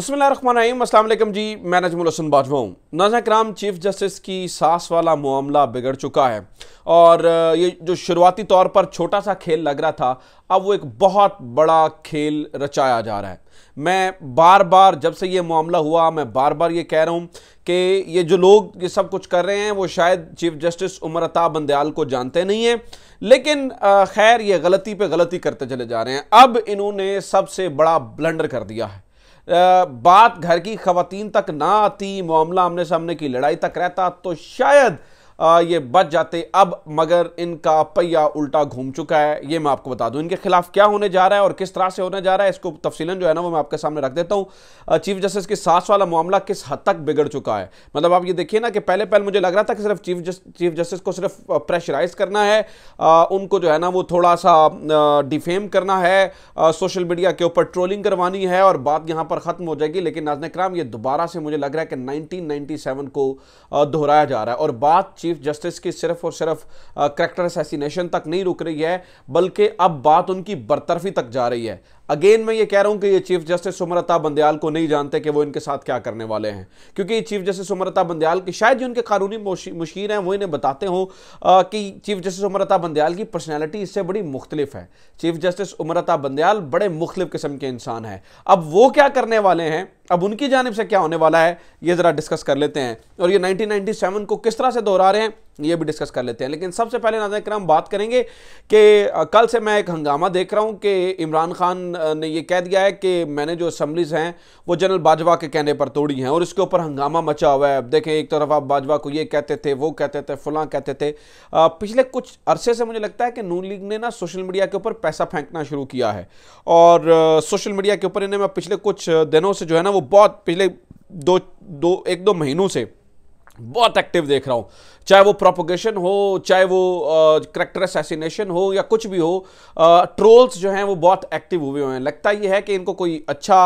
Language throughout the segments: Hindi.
बसमिल जी मैं नजमुल हसन बाजवा हूँ नाजा कराम चीफ जस्टिस की सास वाला मामला बिगड़ चुका है और ये जो शुरुआती तौर पर छोटा सा खेल लग रहा था अब वो एक बहुत बड़ा खेल रचाया जा रहा है मैं बार बार जब से ये मामला हुआ मैं बार बार ये कह रहा हूँ कि ये जो लोग ये सब कुछ कर रहे हैं वो शायद चीफ जस्टिस उमर अता बंदयाल को जानते नहीं हैं लेकिन खैर ये गलती पे गलती करते चले जा रहे हैं अब इन्होंने सबसे बड़ा ब्लंडर कर दिया है बात घर की खातन तक ना आती मामला आमने सामने की लड़ाई तक रहता तो शायद ये बच जाते अब मगर इनका पहिया उल्टा घूम चुका है ये मैं आपको बता दूं इनके खिलाफ क्या होने जा रहा है और किस तरह से होने जा रहा है इसको तफसीलन जो है ना वो मैं आपके सामने रख देता हूं चीफ जस्टिस के सास वाला मामला किस हद तक बिगड़ चुका है मतलब आप ये देखिए ना कि पहले पहले मुझे लग रहा था कि सिर्फ चीफ जस्ट चीफ जस्टिस को सिर्फ प्रेशराइज करना है उनको जो है ना वो थोड़ा सा डिफेम करना है सोशल मीडिया के ऊपर ट्रोलिंग करवानी है और बात यहाँ पर ख़त्म हो जाएगी लेकिन नाजन कराम ये दोबारा से मुझे लग रहा है कि नाइनटीन को दोहराया जा रहा है और बात चीफ चीफ जस्टिस की सिर्फ और सिर्फ करेक्टर असैसिनेशन तक नहीं रुक रही है बल्कि अब बात उनकी बरतरफी तक जा रही है अगेन मैं ये कह रहा हूं कि ये चीफ जस्टिस सुमरता बंदयाल को नहीं जानते कि वो इनके साथ क्या करने वाले हैं क्योंकि ये चीफ जस्टिस सुमरता बंदयाल की शायद जो इनके कानूनी मुशीर हैं वो इन्हें बताते हों कि चीफ जस्टिस उमरता बंदयाल की पर्सनैलिटी इससे बड़ी मुख्तलिफ है चीफ जस्टिस उमरता बंदयाल बड़े मुख्तलिफ किस्म के इंसान हैं अब वो क्या करने वाले हैं अब उनकी जानब से क्या होने वाला है ये ज़रा डिस्कस कर लेते हैं और ये नाइनटीन को किस तरह से दोहरा रहे हैं ये भी डिस्कस कर लेते हैं लेकिन सबसे पहले नाजन कर बात करेंगे कि कल से मैं एक हंगामा देख रहा हूँ कि इमरान खान ने यह कह दिया है कि मैंने जो असम्बलीज हैं वो जनरल बाजवा के कहने पर तोड़ी हैं और इसके ऊपर हंगामा मचा हुआ है अब देखें एक तरफ आप बाजवा को ये कहते थे वो कहते थे फलां कहते थे आ, पिछले कुछ अरसे से मुझे लगता है कि नून लीग ने ना सोशल मीडिया के ऊपर पैसा फेंकना शुरू किया है और सोशल मीडिया के ऊपर इन्हें मैं पिछले कुछ दिनों से जो है ना वो बहुत पिछले दो दो एक दो महीनों से बहुत एक्टिव देख रहा हूँ चाहे वो प्रोपोगेशन हो चाहे वो करेक्टर असैसिनेशन हो या कुछ भी हो ट्रोल्स जो हैं वो बहुत एक्टिव हुए हुए हैं लगता ये है कि इनको कोई अच्छा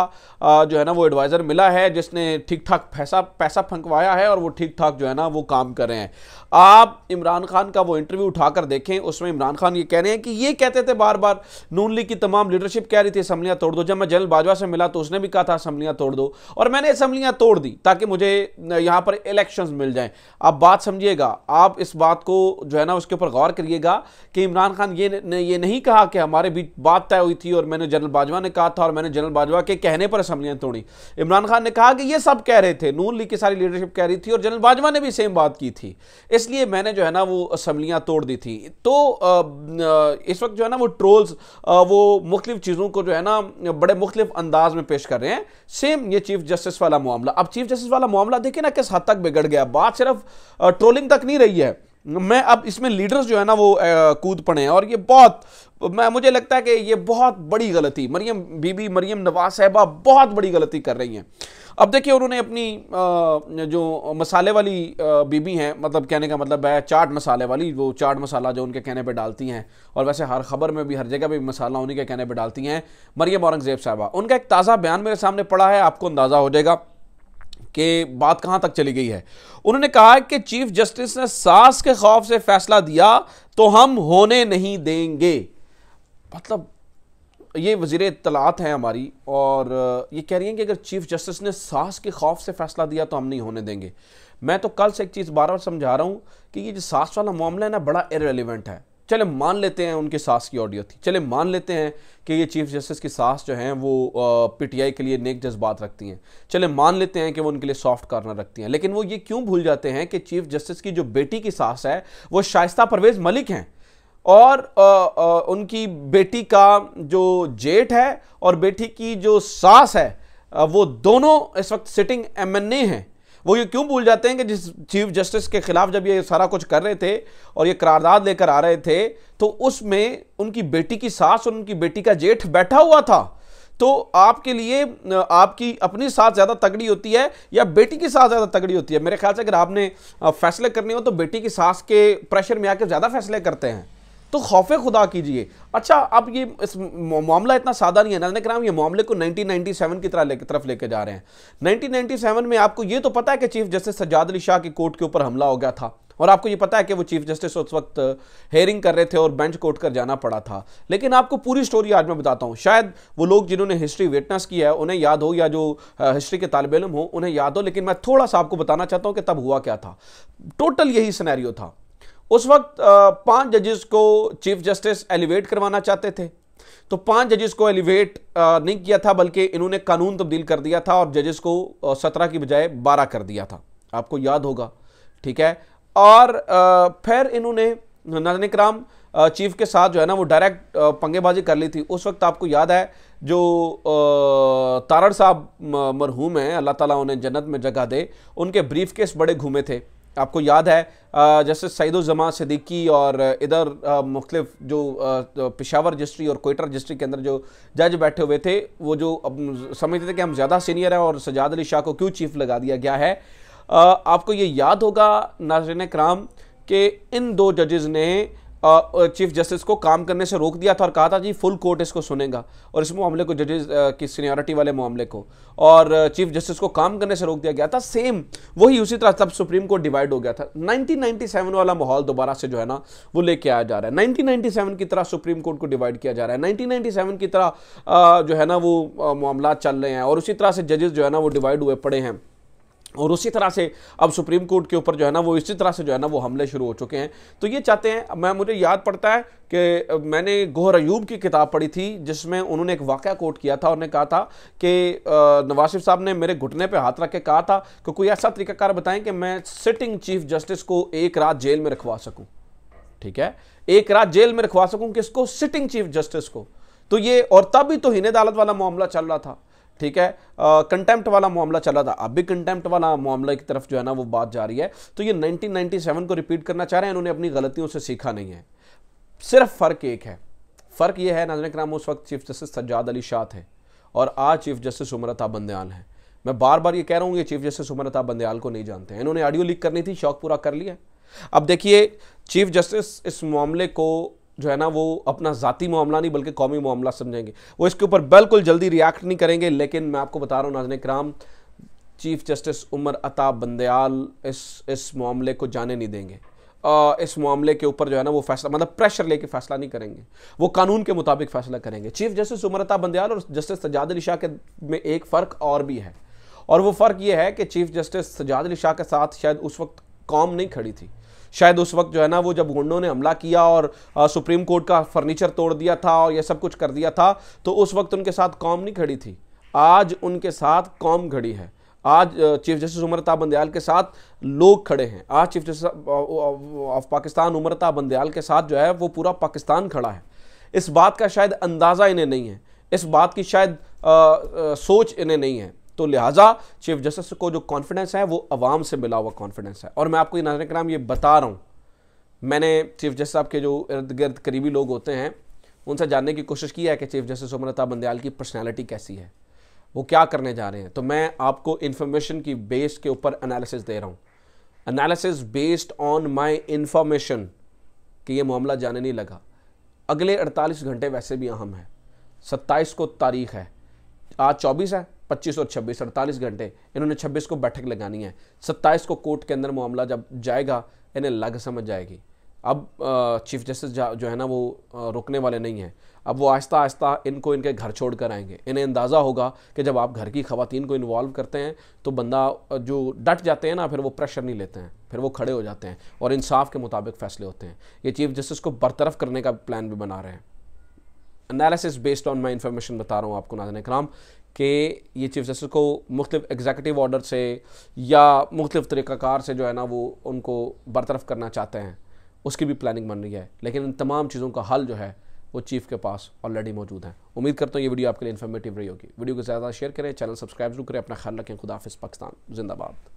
आ, जो है ना वो एडवाइज़र मिला है जिसने ठीक ठाक पैसा पैसा फंकवाया है और वो ठीक ठाक जो है ना वो काम कर रहे हैं आप इमरान खान का वो इंटरव्यू उठाकर देखें उसमें इमरान खान ये कह रहे हैं कि ये कहते थे बार बार नून लीग की तमाम लीडरशिप कह रही थी असम्बलियाँ तोड़ दो जब मैं जनरल बाजवा से मिला तो उसने भी कहा था असम्बलियाँ तोड़ दो और मैंने असम्बलियाँ तोड़ दी ताकि मुझे यहाँ पर इलेक्शन मिल जाएं आप बात समझिएगा आप इस बात को जो है ना उसके ऊपर गौर करिएगा कि इमरान खान ये न, ये नहीं कहा कि हमारे बीच बात तय हुई थी और मैंने जनरल बाजवा ने कहा था और मैंने जनरल बाजवा के कहने पर असम्बलियाँ तोड़ी इमरान खान ने कहा कि ये सब कह रहे थे नून लीग की सारी लीडरशिप कह रही थी और जनरल बाजवा ने भी सेम बात की थी इसलिए मैंने जो है ना वो असम्बलियाँ तोड़ दी थी तो इस वक्त जो है ना वो ट्रोल्स वो मुख्तलिफ चीज़ों को जो है ना बड़े मुख्तलिफ अंदाज में पेश कर रहे हैं सेम ये चीफ जस्टिस वाला मामला अब चीफ जस्टिस वाला मामला देखिए ना किस हद तक बिगड़ गया बात सिर्फ ट्रोलिंग तक नहीं रही है मैं अब इसमें लीडर्स जो है ना वो कूद पड़े हैं और ये बहुत मैं मुझे लगता है कि ये बहुत बड़ी गलती मरियम बीबी मरियम नवाज साहबा बहुत बड़ी गलती कर रही हैं अब देखिए उन्होंने अपनी जो मसाले वाली बीबी हैं मतलब कहने का मतलब है चाट मसाले वाली वो चाट मसाला जो उनके कहने पे डालती हैं और वैसे हर खबर में भी हर जगह पर मसाला उन्हीं के कहने पे डालती हैं मरियम औरंगज़ेब साहबा उनका एक ताज़ा बयान मेरे सामने पड़ा है आपको अंदाज़ा हो जाएगा कि बात कहां तक चली गई है उन्होंने कहा कि चीफ जस्टिस ने सास के खौफ से फैसला दिया तो हम होने नहीं देंगे मतलब ये वजीर इतलात हैं हमारी और ये कह रही हैं कि अगर चीफ जस्टिस ने सास के खौफ से फैसला दिया तो हम नहीं होने देंगे मैं तो कल से एक चीज़ बार बार समझा रहा हूँ कि ये जो सास वाला मामला है ना बड़ा इरेलीवेंट है चले मान लेते हैं उनके सास की ऑडियो थी चले मान लेते हैं कि ये चीफ जस्टिस की सास जो हैं वो पीटीआई के लिए नेक जज्बात रखती हैं चले मान लेते हैं कि वो उनके लिए सॉफ्ट कार्नर रखती हैं लेकिन वो ये क्यों भूल जाते हैं कि चीफ जस्टिस की जो बेटी की सास है वो शाइस्ता परवेज मलिक हैं और आ, आ, उनकी बेटी का जो जेठ है और बेटी की जो सास है वो दोनों इस वक्त सिटिंग एम हैं वो ये क्यों भूल जाते हैं कि जिस चीफ जस्टिस के खिलाफ जब ये सारा कुछ कर रहे थे और ये करारदाद लेकर आ रहे थे तो उसमें उनकी बेटी की सास और उनकी बेटी का जेठ बैठा हुआ था तो आपके लिए आपकी अपनी साथ ज़्यादा तगड़ी होती है या बेटी की साथ ज़्यादा तगड़ी होती है मेरे ख्याल से अगर आपने फैसले करने हो तो बेटी की सास के प्रेशर में आकर ज़्यादा फैसले करते हैं तो खौफे खुदा कीजिए अच्छा अब ये इस मामला इतना सादा नहीं है नाजन कराम ये मामले को 1997 की तरह ले, तरफ लेके जा रहे हैं 1997 में आपको ये तो पता है कि चीफ जस्टिस सज्जाद अली शाह की कोर्ट के ऊपर हमला हो गया था और आपको ये पता है कि वो चीफ जस्टिस उस वक्त हेयरिंग कर रहे थे और बेंच कोर्ट कर जाना पड़ा था लेकिन आपको पूरी स्टोरी आज मैं बताता हूँ शायद वो लोग जिन्होंने हिस्ट्री विटनेस किया है उन्हें याद हो या जो हिस्ट्री के तालब इलम हो उन्हें याद हो लेकिन मैं थोड़ा सा आपको बताना चाहता हूँ कि तब हुआ क्या था टोटल यही सिनेरियो था उस वक्त पांच जजेस को चीफ जस्टिस एलिवेट करवाना चाहते थे तो पांच जजेस को एलिवेट नहीं किया था बल्कि इन्होंने कानून तब्दील कर दिया था और जजेस को सत्रह की बजाय बारह कर दिया था आपको याद होगा ठीक है और फिर इन्होंने नाजन कराम चीफ के साथ जो है ना वो डायरेक्ट पंगेबाजी कर ली थी उस वक्त आपको याद है जो तारड़ साहब मरहूम हैं अल्लाह ताला उन्हें जन्नत में जगह दे उनके ब्रीफ केस बड़े घूमे थे आपको याद है जैसे सईदुलजमा सिद्दीकी और इधर मुख्तलिफ जो तो पेशावर रजिस्ट्री और कोयटा रजिस्ट्री के अंदर जो जज बैठे हुए थे वो जो अब समझते थे कि हम ज़्यादा सीनियर हैं और सजाद अली शाह को क्यों चीफ लगा दिया गया है आपको ये याद होगा नाजरन कराम कि इन दो जजेज़ ने चीफ जस्टिस को काम करने से रोक दिया था और कहा था जी फुल कोर्ट इसको सुनेगा और इस मामले को जजेस की सीनियरिटी वाले मामले को और चीफ जस्टिस को काम करने से रोक दिया गया था सेम वही उसी तरह तब सुप्रीम कोर्ट डिवाइड हो गया था 1997 वाला माहौल दोबारा से जो है ना वो लेके आया जा रहा है नाइनटीन की तरह सुप्रीम कोर्ट को डिवाइड किया जा रहा है नाइनटीन की तरह जो है ना वो मामला चल रहे हैं और उसी तरह से जजेस जो है ना वो डिवाइड हुए पड़े हैं और उसी तरह से अब सुप्रीम कोर्ट के ऊपर जो है ना वो इसी तरह से जो है ना वो हमले शुरू हो चुके हैं तो ये चाहते हैं मैं मुझे याद पड़ता है कि मैंने गोहर अयूब की किताब पढ़ी थी जिसमें उन्होंने एक वाक़ कोट किया था उन्होंने कहा था कि नवासिफ साहब ने मेरे घुटने पर हाथ रख के कहा था कि कोई ऐसा तरीकाकार बताएं कि मैं सिटिंग चीफ जस्टिस को एक रात जेल में रखवा सकूँ ठीक है एक रात जेल में रखवा सकूँ किसको सिटिंग चीफ जस्टिस को तो ये और तब भी तो हिन्द अदालत वाला मामला चल रहा था ठीक है कंटेम्प्ट वाला मामला चला था अब भी कंटेम्प्ट वाला मामला की तरफ जो है ना वो बात जा रही है तो ये 1997 को रिपीट करना चाह रहे हैं इन्होंने अपनी गलतियों से सीखा नहीं है सिर्फ फ़र्क एक है फ़र्क ये है नजर कराम उस वक्त चीफ जस्टिस सज्जाद अली शाह थे और आज चीफ जस्टिस उमरता बंदयाल हैं मैं बार बार ये कह रहा हूँ ये चीफ जस्टिस उमरता बंदयाल को नहीं जानते हैं इन्होंने ऑडियो लीक करनी थी शौक पूरा कर लिया अब देखिए चीफ जस्टिस इस मामले को जो है ना वो अपना ज़ाती मामला नहीं बल्कि कौमी मामला समझेंगे वो इसके ऊपर बिल्कुल जल्दी रिएक्ट नहीं करेंगे लेकिन मैं आपको बता रहा हूँ नाजन कराम चीफ जस्टिस उमर अता बंदयाल इस इस मामले को जाने नहीं देंगे आ, इस मामले के ऊपर जो है ना वो फैसला मतलब प्रेशर लेके फैसला नहीं करेंगे वो कानून के मुताबिक फैसला करेंगे चीफ जस्टिस उमर अता बंदयाल और जस्टिस सजाद अली शाह के में एक फ़र्क और भी है और वो फ़र्क ये है कि चीफ जस्टिस सजाद अली शाह के साथ शायद उस वक्त कौम नहीं खड़ी थी शायद उस वक्त जो है ना वो जब गुंडों ने हमला किया और आ, सुप्रीम कोर्ट का फर्नीचर तोड़ दिया था और ये सब कुछ कर दिया था तो उस वक्त उनके साथ कौम नहीं खड़ी थी आज उनके साथ कौम खड़ी है आज चीफ जस्टिस उमरता बंदयाल के साथ लोग खड़े हैं आज chief justice of Pakistan उमरता Bandial के साथ जो है वो पूरा पाकिस्तान खड़ा है इस बात का शायद अंदाज़ा इन्हें नहीं है इस बात की शायद आ, आ, सोच इन्हें नहीं है तो लिहाजा चीफ जस्टिस को जो कॉन्फिडेंस है वो अवाम से मिला हुआ कॉन्फिडेंस है और मैं आपको नाजर कराम ये बता रहा हूँ मैंने चीफ जस्टिस साहब के जो इर्द गिर्द करीबी लोग होते हैं उनसे जानने की कोशिश की है कि चीफ जस्टिस उम्रता बंदयाल की पर्सनैलिटी कैसी है वो क्या करने जा रहे हैं तो मैं आपको इन्फॉर्मेशन की बेस के ऊपर एनालिसिस दे रहा हूँ analysis based on my information कि ये मामला जाने नहीं लगा अगले 48 घंटे वैसे भी अहम है 27 को तारीख है आज 24 है 25 और 26 अड़तालीस घंटे इन्होंने 26 को बैठक लगानी है 27 को कोर्ट के अंदर मामला जब जाएगा इन्हें लग समझ जाएगी अब चीफ जस्टिस जो है ना वो रुकने वाले नहीं हैं अब वो आहिस्ता आहिस्ता इनको इनके घर छोड़ कर आएंगे इन्हें अंदाज़ा होगा कि जब आप घर की खातन को इन्वॉल्व करते हैं तो बंदा जो डट जाते हैं ना फिर वो प्रेशर नहीं लेते हैं फिर वो खड़े हो जाते हैं और इंसाफ के मुताबिक फैसले होते हैं ये चीफ जस्टिस को बरतरफ करने का प्लान भी बना रहे हैं analysis based on my information बता रहा हूँ आपको नाजन कराम कि ये चीफ जस्टिस को मुख्तु एग्जीक्यूटिव ऑर्डर से या मुख्तु तरीक़ाकार से जो है ना वो उनको बरतरफ करना चाहते हैं उसकी भी प्लानिंग बन रही है लेकिन इन तमाम चीज़ों का हल जो है वो चीफ के पास ऑलरेडी मौजूद है उम्मीद करता हूँ ये वीडियो आपके लिए इन्फॉर्मेटिव रही होगी वीडियो को ज़्यादा शेयर करें चैनल सब्सक्राइब जरूर करें अपना ख्याल रखें खुदाफिस पाकिस्तान जिंदाबाद